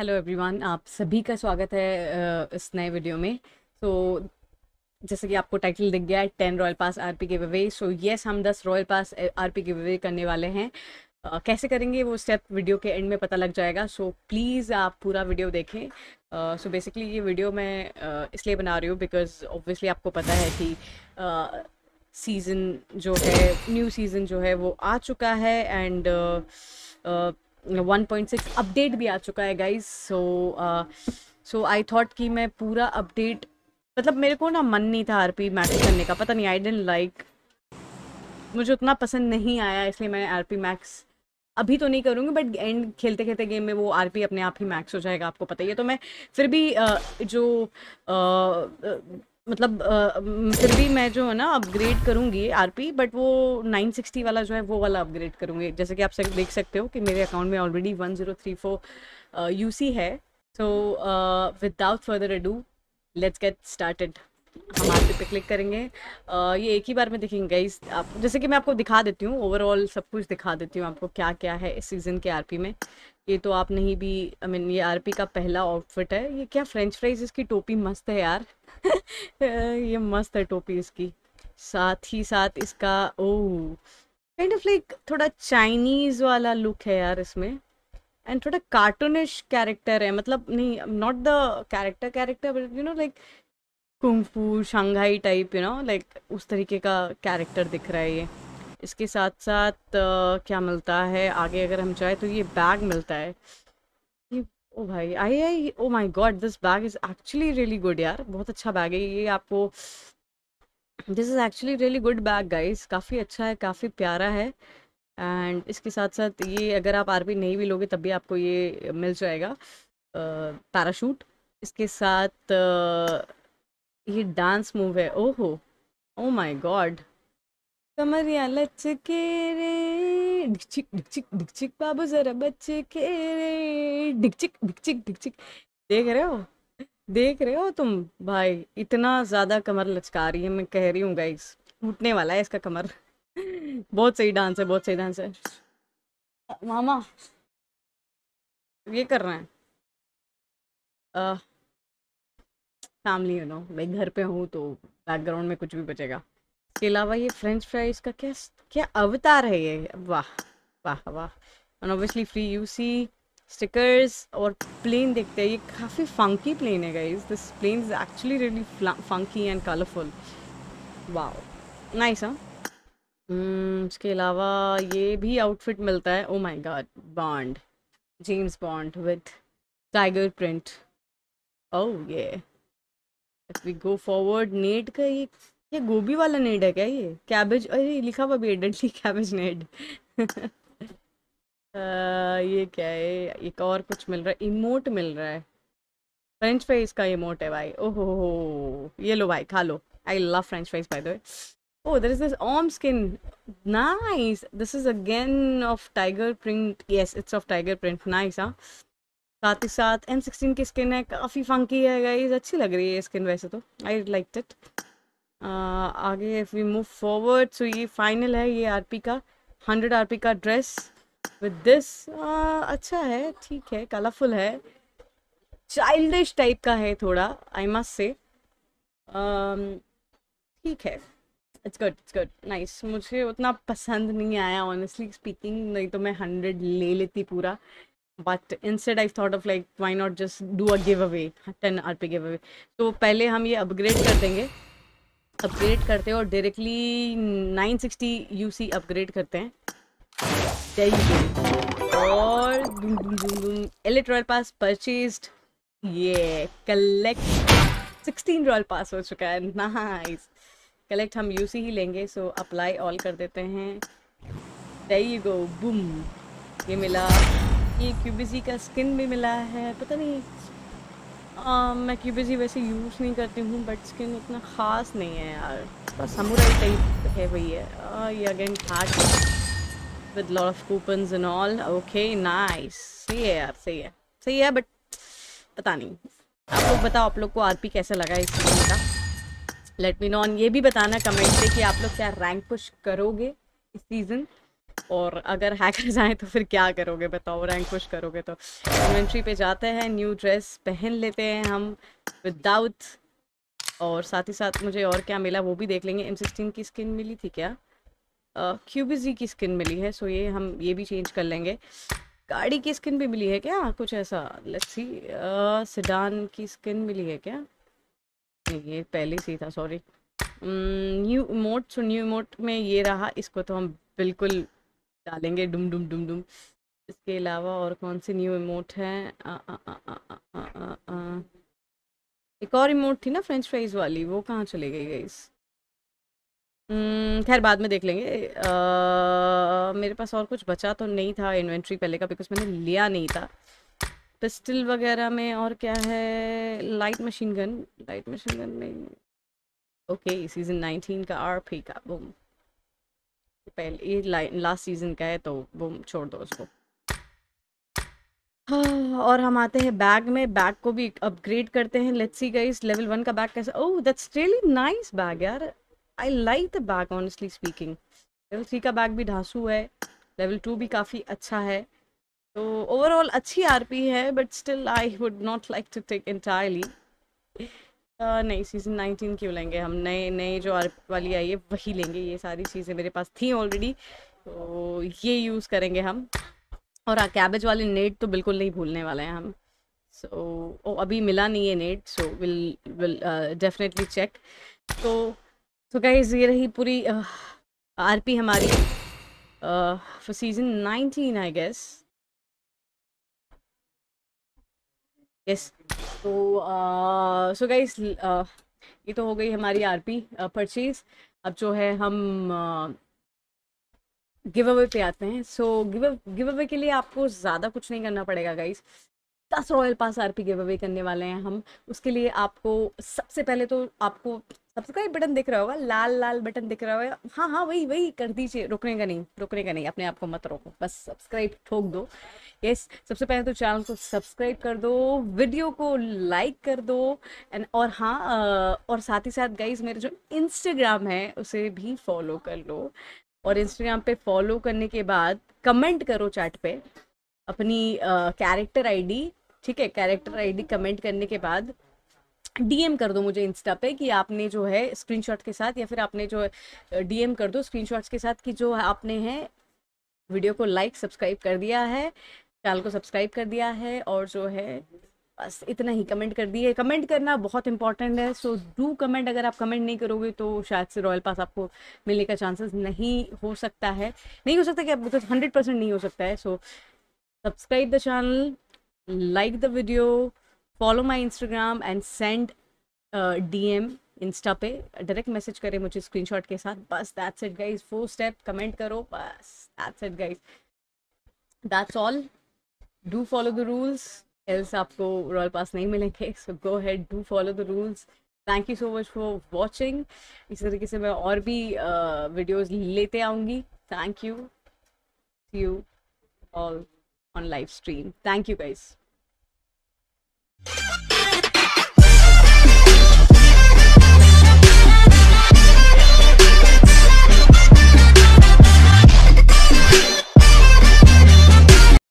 Hello everyone आप सभी का स्वागत है इस नए वीडियो में तो जैसे कि आपको टाइटल दिख गया है ten royal pass R P के सो येस हम दस रॉयल पास आर पी के करने वाले हैं कैसे करेंगे वो स्टेप वीडियो के एंड में पता लग जाएगा सो so, प्लीज़ आप पूरा वीडियो देखें सो uh, बेसिकली so ये वीडियो मैं uh, इसलिए बना रही हूँ बिकॉज ऑब्वियसली आपको पता है कि सीज़न जो है न्यू सीज़न जो है वो आ चुका है एंड 1.6 मतलब अपडेट भी आ चुका है guys so so I thought कि मैं पूरा अपडेट मतलब मेरे को ना मन नहीं था आरपी मैक्स करने का पता नहीं आई डेंट लाइक मुझे उतना पसंद नहीं आया इसलिए मैंने आरपी मैक्स अभी तो नहीं करूँगी बट एंड खेलते खेलते गेम में वो आरपी अपने आप ही मैक्स हो जाएगा आपको पता ही है तो मैं फिर भी uh, जो uh, uh, मतलब आ, फिर भी मैं जो है ना अपग्रेड करूँगी आरपी बट वो 960 वाला जो है वो वाला अपग्रेड करूँगी जैसे कि आप सक, देख सकते हो कि मेरे अकाउंट में ऑलरेडी 1034 यूसी है so without further do let's get started हम आप पे क्लिक करेंगे uh, ये एक ही बार में देखेंगे गाइस आप जैसे कि मैं आपको दिखा देती हूँ ओवरऑल सब कुछ दिखा देती हूँ आपको क्या क्या है इस सीज़न के आरपी में ये तो आप नहीं भी आई मीन ये आरपी का पहला आउटफिट है ये क्या फ्रेंच फ्राइज इसकी टोपी मस्त है यार ये मस्त है टोपी इसकी साथ ही साथ इसका ओ काइंड ऑफ लाइक थोड़ा चाइनीज वाला लुक है यार इसमें एंड थोड़ा कार्टूनिश कैरेक्टर है मतलब नहीं not the character character but you know like kung fu Shanghai type you know like उस तरीके का कैरेक्टर दिख रहा है ये इसके साथ साथ आ, क्या मिलता है आगे अगर हम जाए तो ये बैग मिलता है ये ओ भाई I I oh my god this bag is actually really good यार बहुत अच्छा बैग है ये आपको this is actually really good bag guys काफ़ी अच्छा है काफ़ी प्यारा है एंड इसके साथ साथ ये अगर आप आरपी नहीं भी लोगे तब भी आपको ये मिल जाएगा पैराशूट इसके साथ आ, ये डांस मूव है ओहो ओ माई गॉड कमरिया लचके रे डिकचिक डिकचिक डिकचिक बाबू जरा बच्चे के रे डिकचिक डिकचिक डिकचिक देख रहे हो देख रहे हो तुम भाई इतना ज़्यादा कमर लचका रही है मैं कह रही हूँ गाइस टूटने वाला है इसका कमर बहुत सही डांस है बहुत सही डांस है मामा ये कर रहे हैं फैमिली यू नो मैं घर पे हूँ तो बैकग्राउंड में कुछ भी बचेगा इसके अलावा ये फ्रेंच फ्राइज का क्या क्या अवतार है ये वाह वाह वाह and obviously free UC stickers और प्लेन देखते हैं ये काफ़ी फंकी प्लेन है guys this plane is actually really funky and colourful वाह नाइस हाँ इसके अलावा ये भी आउटफिट मिलता है oh my god bond James Bond with tiger print oh ये if we go forward net का ये ये गोभी वाला नेड है क्या ये कैबेज अरे लिखा हुआ भी एडेंटली कैबेज नेड ये क्या है एक और कुछ मिल रहा है इमोट मिल रहा है फ्रेंच फ्राइज का इमोट है भाई ओहो ये लो भाई खा लो I love French fries by the way Oh, there is this Om skin. Nice. This is again of tiger print. Yes, it's of tiger print. Nice, साथ ही साथ सिक्सटीन की स्किन है काफ़ी फंकी है गाइज अच्छी लग रही है स्किन वैसे तो आई लाइक इट आगे if we move forward so ये फाइनल है ये आरपी का हंड्रेड आरपी का ड्रेस विद दिस अच्छा है ठीक है कलरफुल है चाइल्डिश टाइप का है थोड़ा आई मस्ट से ठीक है it's good it's good nice मुझे उतना पसंद नहीं आया ऑनेस्टली स्पीकिंग नहीं तो मैं हंड्रेड ले लेती पूरा but said I thought of like why not just do a give away ten R P give away तो पहले हम ये अपग्रेड कर देंगे अपग्रेड करते हैं और डायरेक्टली 960 यूसी अपग्रेड करते हैं और एलिट रॉयल पास परचेज ये कलेक्ट 16 रॉयल पास हो चुका है नाइस कलेक्ट हम यूसी ही लेंगे सो अप्लाई ऑल कर देते हैं गो बुम ये मिला ये क्यूबीसी का स्किन भी मिला है पता नहीं आ, um, मैं क्यूबिजी वैसे यूज़ नहीं करती हूँ बट स्किन उतना ख़ास नहीं है यार तो समुराई टाइप है वही है uh, ये again heart with lot of coupon in all okay nice सही है यार सही है सही है बट पता नहीं आप लोग बताओ आप लोग को आर पी कैसा लगा इस चीज़ का लेट मी नॉन ये भी बताना कमेंट से कि आप लोग क्या रैंक पुश करोगे इस सीज़न और अगर हैकर्स आए तो फिर क्या करोगे बताओ रैंक पुश करोगे तो इन्वेंट्री पे जाते हैं न्यू ड्रेस पहन लेते हैं हम विदाउट और साथ ही साथ मुझे और क्या मिला वो भी देख लेंगे एम सिक्सटीन की स्किन मिली थी क्या क्यूबिजी uh, की स्किन मिली है सो ये हम ये भी चेंज कर लेंगे गाड़ी की स्किन भी मिली है क्या कुछ ऐसा लेट्स सी सिडान की स्किन मिली है क्या नहीं ये पहले सी था sorry new emote so new emote में ये रहा इसको तो हम बिल्कुल डालेंगे डुम डुम डुम डुम इसके अलावा और कौन से न्यू इमोट है एक और इमोट थी ना फ्रेंच फ्राइज वाली वो कहाँ चले गई इस हम्म, खैर बाद में देख लेंगे आ, मेरे पास और कुछ बचा तो नहीं था इन्वेंट्री पहले का बिकॉज मैंने लिया नहीं था पिस्टल वगैरह में और क्या है light machine gun light machine gun में ओके सीजन नाइनटीन का आर पी का बुम पहले ये लास्ट सीजन का है तो वो छोड़ दो उसको और हम आते हैं बैग में बैग को भी अपग्रेड करते हैं let's see guys level one का बैग कैसा oh that's really nice bag यार I like the bag honestly speaking level three का बैग भी ढांसू है लेवल टू भी काफ़ी अच्छा है तो ओवरऑल अच्छी आरपी है but still I would not like to take entirely नहीं सीजन 19 क्यों लेंगे हम नए नए जो आर वाली आई है वही लेंगे ये सारी चीज़ें मेरे पास थी ऑलरेडी तो ये यूज़ करेंगे हम और हाँ कैबेज वाले नेट तो बिल्कुल नहीं भूलने वाले हैं हम सो so, अभी मिला नहीं है net so will will definitely check तो तो गाइज ये रही पूरी आरपी हमारी for season 19 I guess yes तो सो गाइस ये तो हो गई हमारी आरपी परचेज अब जो है हम गिव अवे पे आते हैं सो गिव गिव अवे के लिए आपको ज़्यादा कुछ नहीं करना पड़ेगा गाइस दस royal pass RP give away करने वाले हैं हम उसके लिए आपको सबसे पहले तो आपको सब्सक्राइब तो बटन दिख रहा होगा लाल लाल बटन दिख रहा होगा हाँ हाँ वही वही कर दीजिए रोकने का नहीं रोकने का नहीं अपने आप को मत रोको बस सब्सक्राइब ठोक दो यस सबसे पहले तो चैनल को सब्सक्राइब कर दो वीडियो को लाइक कर दो एंड और हाँ और साथ ही साथ गाइज मेरे जो इंस्टाग्राम है उसे भी फॉलो कर लो और इंस्टाग्राम पे फॉलो करने के बाद कमेंट करो चैट पे अपनी कैरेक्टर आईडी ठीक है कैरेक्टर आईडी कमेंट करने के बाद डीएम कर दो मुझे इंस्टा पे कि आपने जो है स्क्रीनशॉट के साथ या फिर आपने जो है डीएम कर दो स्क्रीनशॉट्स के साथ कि जो आपने है वीडियो को लाइक सब्सक्राइब कर दिया है चैनल को सब्सक्राइब कर दिया है और जो है बस इतना ही कमेंट कर दिए कमेंट करना बहुत इंपॉर्टेंट है सो डू कमेंट अगर आप कमेंट नहीं करोगे तो शायद से रॉयल पास आपको मिलने का चांसेस नहीं हो सकता है नहीं हो सकता क्या बिकॉज हंड्रेड परसेंट नहीं हो सकता है so subscribe the channel like the video follow my Instagram and send D M insta पे डायरेक्ट मैसेज करें मुझे स्क्रीन शॉट के साथ बस that's it guys four step comment करो बस that's it guys that's all do follow the rules else आपको royal pass नहीं मिलेंगे so go ahead do follow the rules thank you so much for watching इसी तरीके से मैं और भी वीडियोज uh, लेते आऊँगी thank you you all on live stream thank you guys